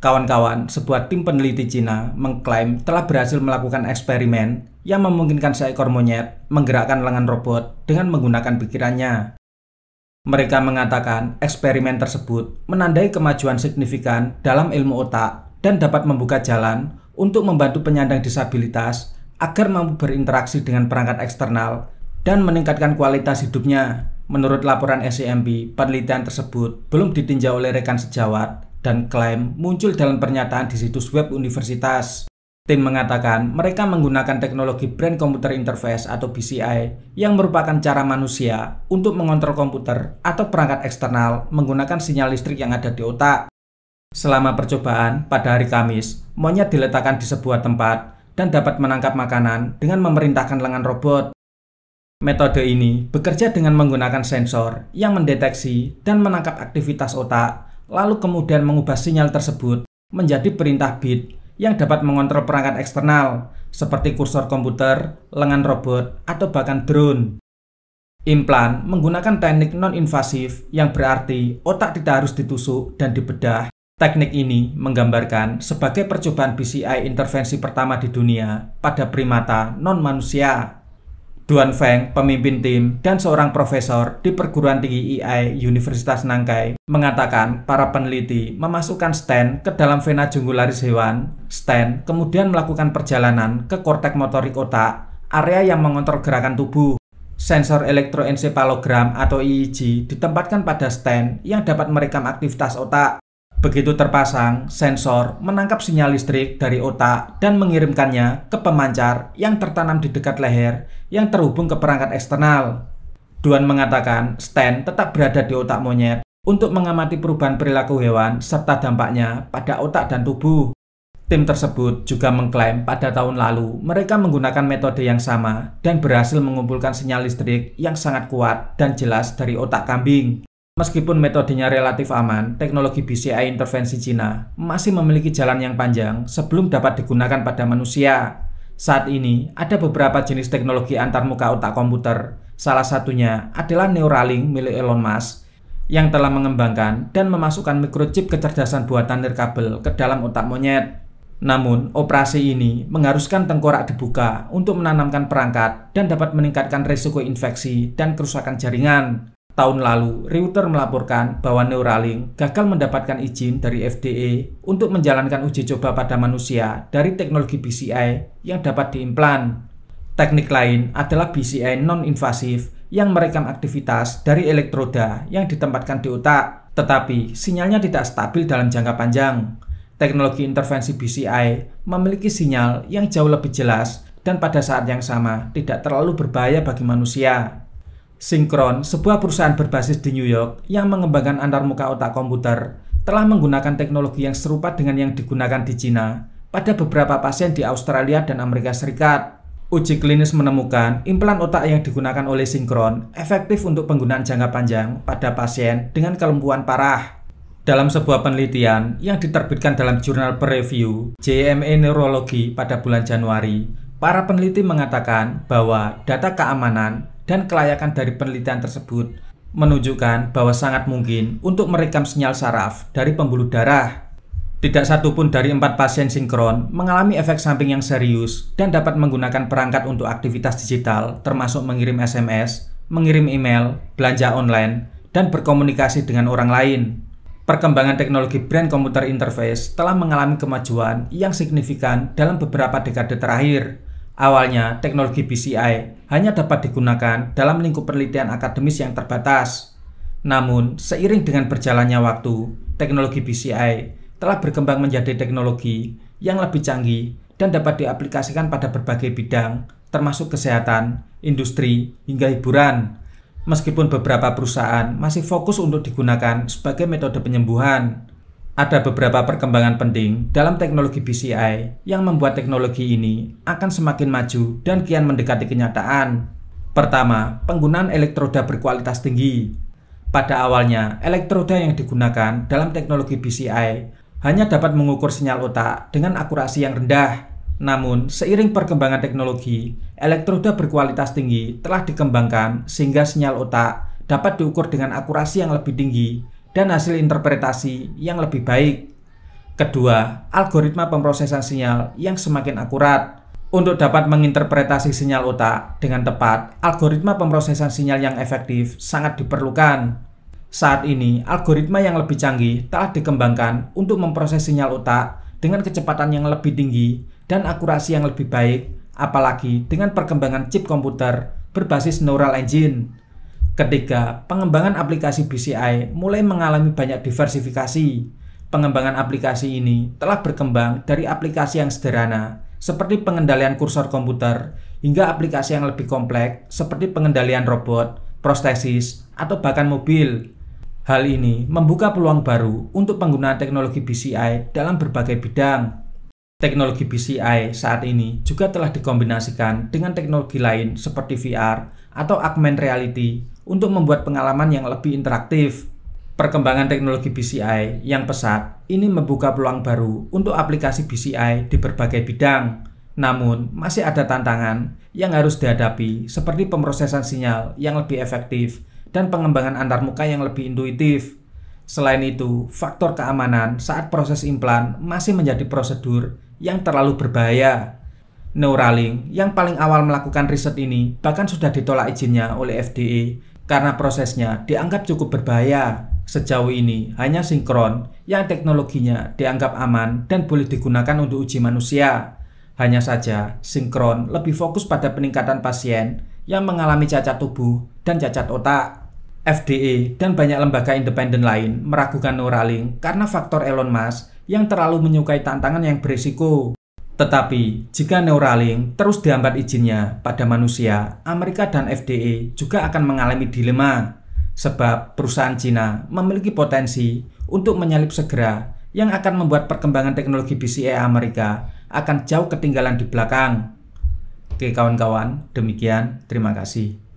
Kawan-kawan, sebuah tim peneliti Cina mengklaim telah berhasil melakukan eksperimen yang memungkinkan seekor monyet menggerakkan lengan robot dengan menggunakan pikirannya. Mereka mengatakan eksperimen tersebut menandai kemajuan signifikan dalam ilmu otak dan dapat membuka jalan untuk membantu penyandang disabilitas agar mampu berinteraksi dengan perangkat eksternal dan meningkatkan kualitas hidupnya. Menurut laporan SCMP, e penelitian tersebut belum ditinjau oleh rekan sejawat dan klaim muncul dalam pernyataan di situs web universitas. Tim mengatakan mereka menggunakan teknologi Brain Computer Interface atau BCI yang merupakan cara manusia untuk mengontrol komputer atau perangkat eksternal menggunakan sinyal listrik yang ada di otak. Selama percobaan, pada hari Kamis, monyet diletakkan di sebuah tempat dan dapat menangkap makanan dengan memerintahkan lengan robot. Metode ini bekerja dengan menggunakan sensor yang mendeteksi dan menangkap aktivitas otak lalu kemudian mengubah sinyal tersebut menjadi perintah bit yang dapat mengontrol perangkat eksternal seperti kursor komputer, lengan robot, atau bahkan drone. Implan menggunakan teknik non-invasif yang berarti otak tidak harus ditusuk dan dibedah. Teknik ini menggambarkan sebagai percobaan BCI intervensi pertama di dunia pada primata non-manusia Duan Feng, pemimpin tim, dan seorang profesor di perguruan tinggi EI Universitas Nangkai, mengatakan para peneliti memasukkan stent ke dalam vena jungularis hewan. Stent kemudian melakukan perjalanan ke kortek motorik otak, area yang mengontrol gerakan tubuh. Sensor elektroensefalogram atau EEG ditempatkan pada stent yang dapat merekam aktivitas otak. Begitu terpasang, sensor menangkap sinyal listrik dari otak dan mengirimkannya ke pemancar yang tertanam di dekat leher yang terhubung ke perangkat eksternal. Duan mengatakan stand tetap berada di otak monyet untuk mengamati perubahan perilaku hewan serta dampaknya pada otak dan tubuh. Tim tersebut juga mengklaim pada tahun lalu mereka menggunakan metode yang sama dan berhasil mengumpulkan sinyal listrik yang sangat kuat dan jelas dari otak kambing. Meskipun metodenya relatif aman, teknologi BCI intervensi Cina masih memiliki jalan yang panjang sebelum dapat digunakan pada manusia. Saat ini, ada beberapa jenis teknologi antarmuka otak komputer. Salah satunya adalah Neuralink milik Elon Musk yang telah mengembangkan dan memasukkan microchip kecerdasan buatan nirkabel ke dalam otak monyet. Namun, operasi ini mengharuskan tengkorak dibuka untuk menanamkan perangkat dan dapat meningkatkan risiko infeksi dan kerusakan jaringan tahun lalu, Reuters melaporkan bahwa Neuralink gagal mendapatkan izin dari FDA untuk menjalankan uji coba pada manusia dari teknologi BCI yang dapat diimplan. Teknik lain adalah BCI non-invasif yang merekam aktivitas dari elektroda yang ditempatkan di otak, tetapi sinyalnya tidak stabil dalam jangka panjang. Teknologi intervensi BCI memiliki sinyal yang jauh lebih jelas dan pada saat yang sama tidak terlalu berbahaya bagi manusia. Synchron, sebuah perusahaan berbasis di New York yang mengembangkan antarmuka otak komputer, telah menggunakan teknologi yang serupa dengan yang digunakan di China pada beberapa pasien di Australia dan Amerika Serikat. Uji klinis menemukan implan otak yang digunakan oleh Synchron efektif untuk penggunaan jangka panjang pada pasien dengan kelumpuhan parah. Dalam sebuah penelitian yang diterbitkan dalam jurnal Preview JME Neurology pada bulan Januari, para peneliti mengatakan bahwa data keamanan dan kelayakan dari penelitian tersebut menunjukkan bahwa sangat mungkin untuk merekam sinyal saraf dari pembuluh darah. Tidak satupun dari empat pasien sinkron mengalami efek samping yang serius dan dapat menggunakan perangkat untuk aktivitas digital termasuk mengirim SMS, mengirim email, belanja online, dan berkomunikasi dengan orang lain. Perkembangan teknologi brand komputer interface telah mengalami kemajuan yang signifikan dalam beberapa dekade terakhir, Awalnya, teknologi BCI hanya dapat digunakan dalam lingkup penelitian akademis yang terbatas. Namun, seiring dengan berjalannya waktu, teknologi BCI telah berkembang menjadi teknologi yang lebih canggih dan dapat diaplikasikan pada berbagai bidang, termasuk kesehatan, industri, hingga hiburan. Meskipun beberapa perusahaan masih fokus untuk digunakan sebagai metode penyembuhan, ada beberapa perkembangan penting dalam teknologi BCI yang membuat teknologi ini akan semakin maju dan kian mendekati kenyataan. Pertama, penggunaan elektroda berkualitas tinggi. Pada awalnya, elektroda yang digunakan dalam teknologi BCI hanya dapat mengukur sinyal otak dengan akurasi yang rendah. Namun, seiring perkembangan teknologi, elektroda berkualitas tinggi telah dikembangkan sehingga sinyal otak dapat diukur dengan akurasi yang lebih tinggi dan hasil interpretasi yang lebih baik. Kedua, algoritma pemrosesan sinyal yang semakin akurat. Untuk dapat menginterpretasi sinyal otak dengan tepat, algoritma pemrosesan sinyal yang efektif sangat diperlukan. Saat ini, algoritma yang lebih canggih telah dikembangkan untuk memproses sinyal otak dengan kecepatan yang lebih tinggi dan akurasi yang lebih baik, apalagi dengan perkembangan chip komputer berbasis neural engine. Ketiga, pengembangan aplikasi BCI mulai mengalami banyak diversifikasi. Pengembangan aplikasi ini telah berkembang dari aplikasi yang sederhana, seperti pengendalian kursor komputer, hingga aplikasi yang lebih kompleks, seperti pengendalian robot, prostesis, atau bahkan mobil. Hal ini membuka peluang baru untuk penggunaan teknologi BCI dalam berbagai bidang. Teknologi BCI saat ini juga telah dikombinasikan dengan teknologi lain seperti VR atau augmented reality untuk membuat pengalaman yang lebih interaktif. Perkembangan teknologi BCI yang pesat ini membuka peluang baru untuk aplikasi BCI di berbagai bidang. Namun, masih ada tantangan yang harus dihadapi seperti pemrosesan sinyal yang lebih efektif dan pengembangan antarmuka yang lebih intuitif. Selain itu, faktor keamanan saat proses implan masih menjadi prosedur yang terlalu berbahaya. Neuralink yang paling awal melakukan riset ini bahkan sudah ditolak izinnya oleh FDA karena prosesnya dianggap cukup berbahaya sejauh ini hanya sinkron yang teknologinya dianggap aman dan boleh digunakan untuk uji manusia. Hanya saja, sinkron lebih fokus pada peningkatan pasien yang mengalami cacat tubuh dan cacat otak. FDA dan banyak lembaga independen lain meragukan Neuralink karena faktor Elon Musk yang terlalu menyukai tantangan yang berisiko. Tetapi jika Neuralink terus dihambat izinnya pada manusia, Amerika dan FDA juga akan mengalami dilema sebab perusahaan Cina memiliki potensi untuk menyalip segera yang akan membuat perkembangan teknologi BCA Amerika akan jauh ketinggalan di belakang. Oke kawan-kawan, demikian. Terima kasih.